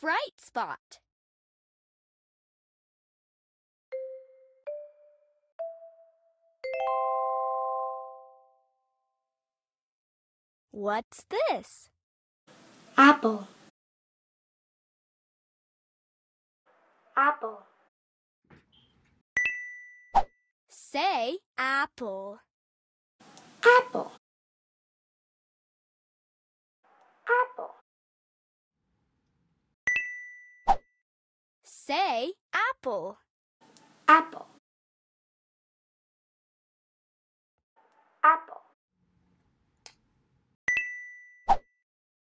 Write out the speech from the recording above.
bright spot. What's this? Apple. Apple. Say apple. say apple. Apple. Apple.